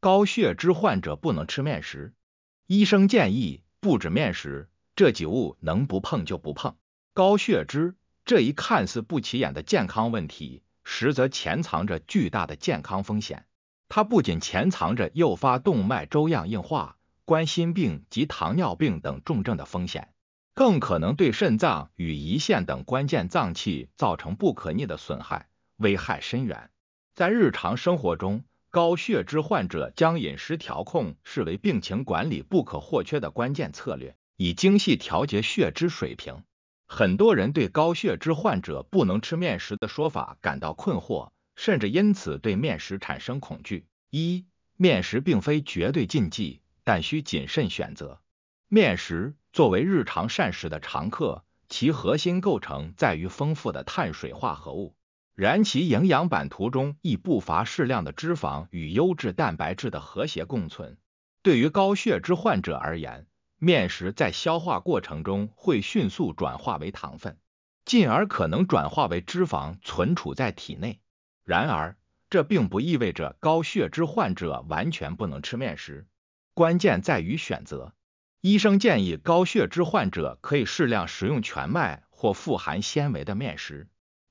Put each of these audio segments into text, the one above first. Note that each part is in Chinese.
高血脂患者不能吃面食，医生建议不止面食，这几物能不碰就不碰。高血脂这一看似不起眼的健康问题，实则潜藏着巨大的健康风险。它不仅潜藏着诱发动脉粥样硬化、冠心病及糖尿病等重症的风险，更可能对肾脏与胰腺等关键脏器造成不可逆的损害，危害深远。在日常生活中，高血脂患者将饮食调控视为病情管理不可或缺的关键策略，以精细调节血脂水平。很多人对高血脂患者不能吃面食的说法感到困惑，甚至因此对面食产生恐惧。一，面食并非绝对禁忌，但需谨慎选择。面食作为日常膳食的常客，其核心构成在于丰富的碳水化合物。然其营养版图中亦不乏适量的脂肪与优质蛋白质的和谐共存。对于高血脂患者而言，面食在消化过程中会迅速转化为糖分，进而可能转化为脂肪存储在体内。然而，这并不意味着高血脂患者完全不能吃面食，关键在于选择。医生建议高血脂患者可以适量食用全麦或富含纤维的面食。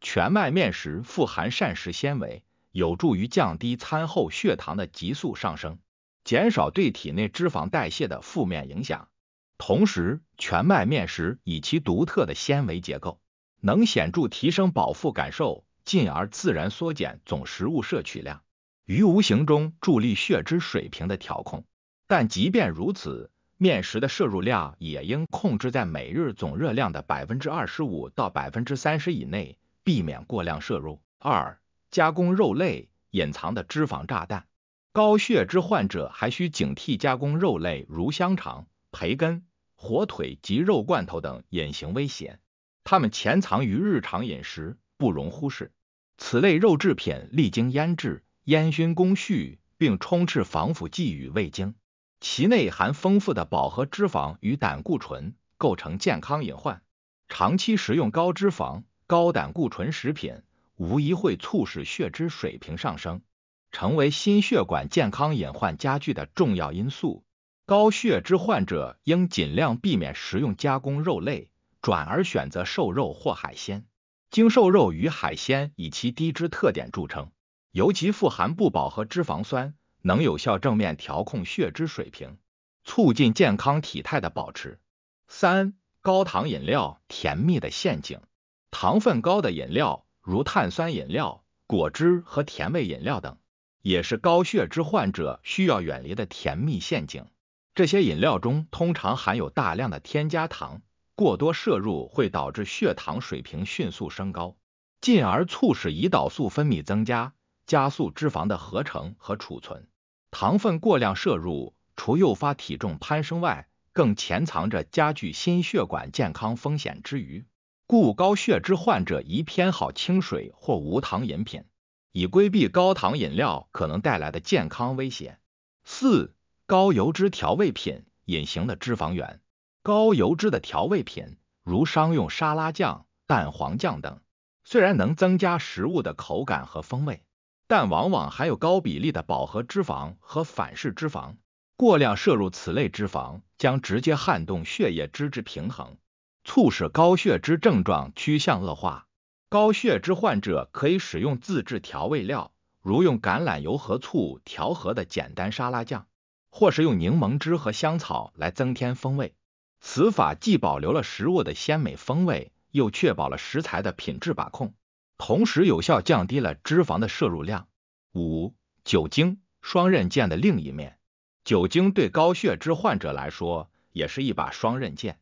全麦面食富含膳食纤维，有助于降低餐后血糖的急速上升，减少对体内脂肪代谢的负面影响。同时，全麦面食以其独特的纤维结构，能显著提升饱腹感受，进而自然缩减总食物摄取量，于无形中助力血脂水平的调控。但即便如此，面食的摄入量也应控制在每日总热量的百分之二十五到百分之三十以内。避免过量摄入。二、加工肉类隐藏的脂肪炸弹，高血脂患者还需警惕加工肉类，如香肠、培根、火腿及肉罐头等隐形危险。它们潜藏于日常饮食，不容忽视。此类肉制品历经腌制、烟熏工序，并充斥防腐剂与味精，其内含丰富的饱和脂肪与胆固醇，构成健康隐患。长期食用高脂肪。高胆固醇食品无疑会促使血脂水平上升，成为心血管健康隐患加剧的重要因素。高血脂患者应尽量避免食用加工肉类，转而选择瘦肉或海鲜。精瘦肉与海鲜以其低脂特点著称，尤其富含不饱和脂肪酸，能有效正面调控血脂水平，促进健康体态的保持。三、高糖饮料，甜蜜的陷阱。糖分高的饮料，如碳酸饮料、果汁和甜味饮料等，也是高血脂患者需要远离的甜蜜陷阱。这些饮料中通常含有大量的添加糖，过多摄入会导致血糖水平迅速升高，进而促使胰岛素分泌增加，加速脂肪的合成和储存。糖分过量摄入，除诱发体重攀升外，更潜藏着加剧心血管健康风险之余。故高血脂患者宜偏好清水或无糖饮品，以规避高糖饮料可能带来的健康威胁。四、高油脂调味品，隐形的脂肪源。高油脂的调味品，如商用沙拉酱、蛋黄酱等，虽然能增加食物的口感和风味，但往往含有高比例的饱和脂肪和反式脂肪。过量摄入此类脂肪，将直接撼动血液脂质平衡。促使高血脂症状趋向恶化。高血脂患者可以使用自制调味料，如用橄榄油和醋调和的简单沙拉酱，或是用柠檬汁和香草来增添风味。此法既保留了食物的鲜美风味，又确保了食材的品质把控，同时有效降低了脂肪的摄入量。五、酒精，双刃剑的另一面。酒精对高血脂患者来说也是一把双刃剑。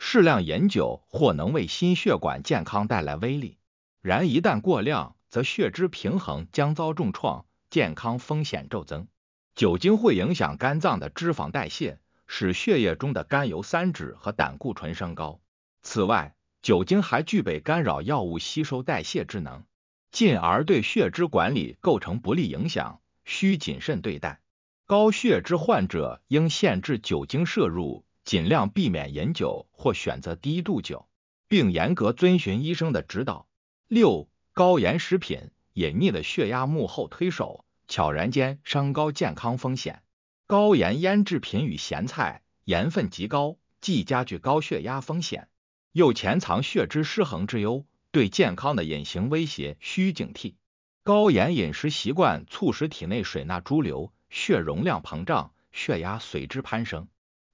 适量饮酒或能为心血管健康带来威力，然一旦过量，则血脂平衡将遭重创，健康风险骤增。酒精会影响肝脏的脂肪代谢，使血液中的甘油三酯和胆固醇升高。此外，酒精还具备干扰药物吸收代谢之能，进而对血脂管理构成不利影响，需谨慎对待。高血脂患者应限制酒精摄入。尽量避免饮酒或选择低度酒，并严格遵循医生的指导。六、高盐食品隐匿的血压幕后推手，悄然间伤高健康风险。高盐腌制品与咸菜盐分极高，既加剧高血压风险，又潜藏血脂失衡之忧，对健康的隐形威胁需警惕。高盐饮食习惯促使体内水钠潴留，血容量膨胀，血压随之攀升。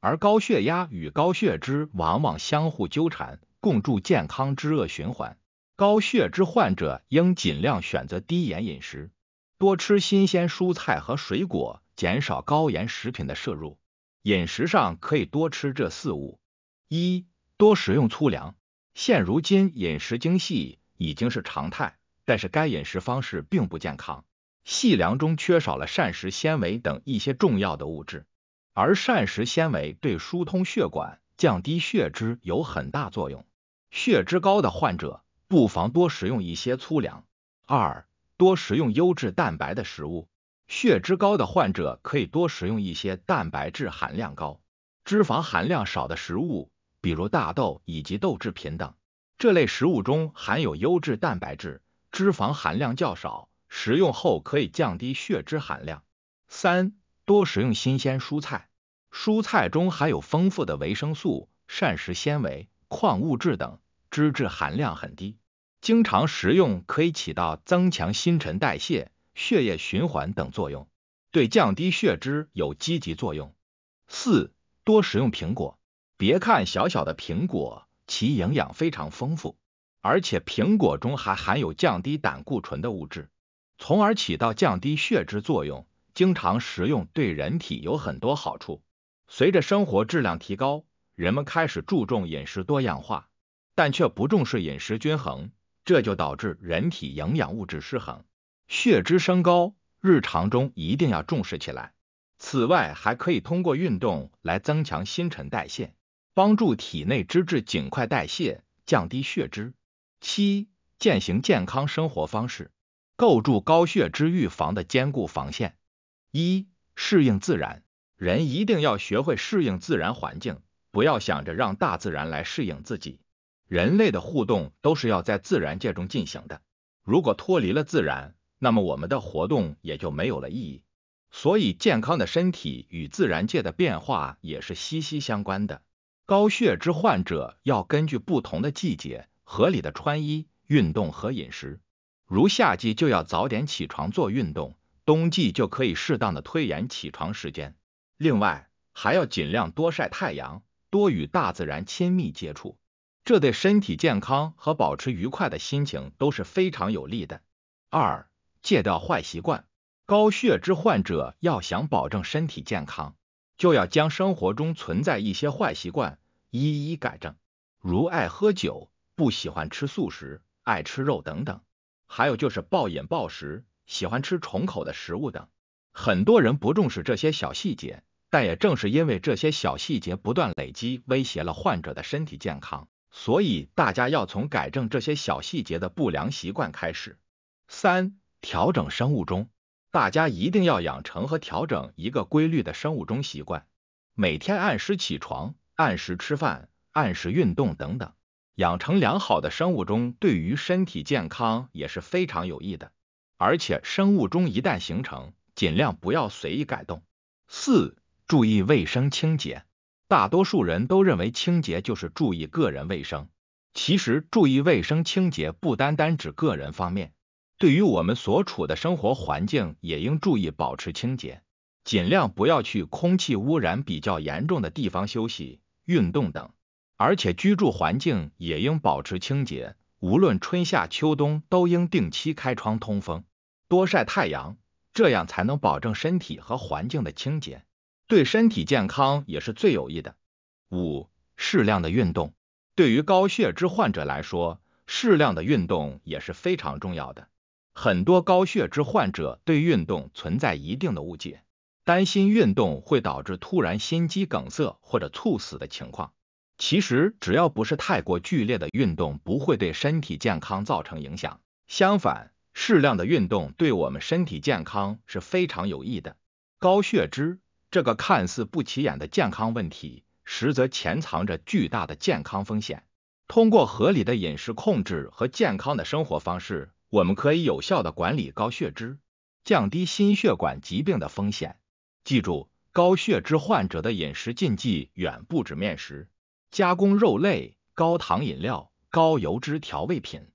而高血压与高血脂往往相互纠缠，共筑健康之恶循环。高血脂患者应尽量选择低盐饮食，多吃新鲜蔬菜和水果，减少高盐食品的摄入。饮食上可以多吃这四物：一、多食用粗粮。现如今饮食精细已经是常态，但是该饮食方式并不健康，细粮中缺少了膳食纤维等一些重要的物质。而膳食纤维对疏通血管、降低血脂有很大作用。血脂高的患者不妨多食用一些粗粮。二、多食用优质蛋白的食物。血脂高的患者可以多食用一些蛋白质含量高、脂肪含量少的食物，比如大豆以及豆制品等。这类食物中含有优质蛋白质，脂肪含量较少，食用后可以降低血脂含量。三。多食用新鲜蔬菜，蔬菜中含有丰富的维生素、膳食纤维、矿物质等，脂质含量很低。经常食用可以起到增强新陈代谢、血液循环等作用，对降低血脂有积极作用。四、多食用苹果，别看小小的苹果，其营养非常丰富，而且苹果中还含有降低胆固醇的物质，从而起到降低血脂作用。经常食用对人体有很多好处。随着生活质量提高，人们开始注重饮食多样化，但却不重视饮食均衡，这就导致人体营养物质失衡，血脂升高。日常中一定要重视起来。此外，还可以通过运动来增强新陈代谢，帮助体内脂质尽快代谢，降低血脂。七、践行健康生活方式，构筑高血脂预防的坚固防线。一、适应自然，人一定要学会适应自然环境，不要想着让大自然来适应自己。人类的互动都是要在自然界中进行的，如果脱离了自然，那么我们的活动也就没有了意义。所以，健康的身体与自然界的变化也是息息相关的。高血脂患者要根据不同的季节，合理的穿衣、运动和饮食。如夏季就要早点起床做运动。冬季就可以适当的推延起床时间，另外还要尽量多晒太阳，多与大自然亲密接触，这对身体健康和保持愉快的心情都是非常有利的。二、戒掉坏习惯。高血脂患者要想保证身体健康，就要将生活中存在一些坏习惯一一改正，如爱喝酒、不喜欢吃素食、爱吃肉等等，还有就是暴饮暴食。喜欢吃重口的食物等，很多人不重视这些小细节，但也正是因为这些小细节不断累积，威胁了患者的身体健康，所以大家要从改正这些小细节的不良习惯开始。三、调整生物钟，大家一定要养成和调整一个规律的生物钟习惯，每天按时起床、按时吃饭、按时运动等等，养成良好的生物钟，对于身体健康也是非常有益的。而且生物钟一旦形成，尽量不要随意改动。四、注意卫生清洁。大多数人都认为清洁就是注意个人卫生，其实注意卫生清洁不单单指个人方面，对于我们所处的生活环境也应注意保持清洁，尽量不要去空气污染比较严重的地方休息、运动等。而且居住环境也应保持清洁，无论春夏秋冬都应定期开窗通风。多晒太阳，这样才能保证身体和环境的清洁，对身体健康也是最有益的。五、适量的运动，对于高血脂患者来说，适量的运动也是非常重要的。很多高血脂患者对运动存在一定的误解，担心运动会导致突然心肌梗塞或者猝死的情况。其实，只要不是太过剧烈的运动，不会对身体健康造成影响。相反，适量的运动对我们身体健康是非常有益的。高血脂这个看似不起眼的健康问题，实则潜藏着巨大的健康风险。通过合理的饮食控制和健康的生活方式，我们可以有效的管理高血脂，降低心血管疾病的风险。记住，高血脂患者的饮食禁忌远不止面食、加工肉类、高糖饮料、高油脂调味品。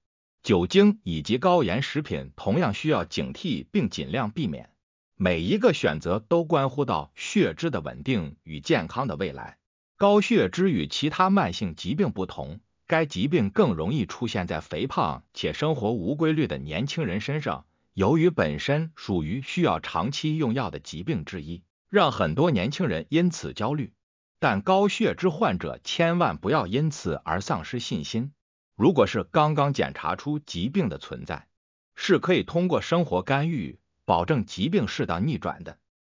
酒精以及高盐食品同样需要警惕，并尽量避免。每一个选择都关乎到血脂的稳定与健康的未来。高血脂与其他慢性疾病不同，该疾病更容易出现在肥胖且生活无规律的年轻人身上。由于本身属于需要长期用药的疾病之一，让很多年轻人因此焦虑。但高血脂患者千万不要因此而丧失信心。如果是刚刚检查出疾病的存在，是可以通过生活干预，保证疾病适当逆转的。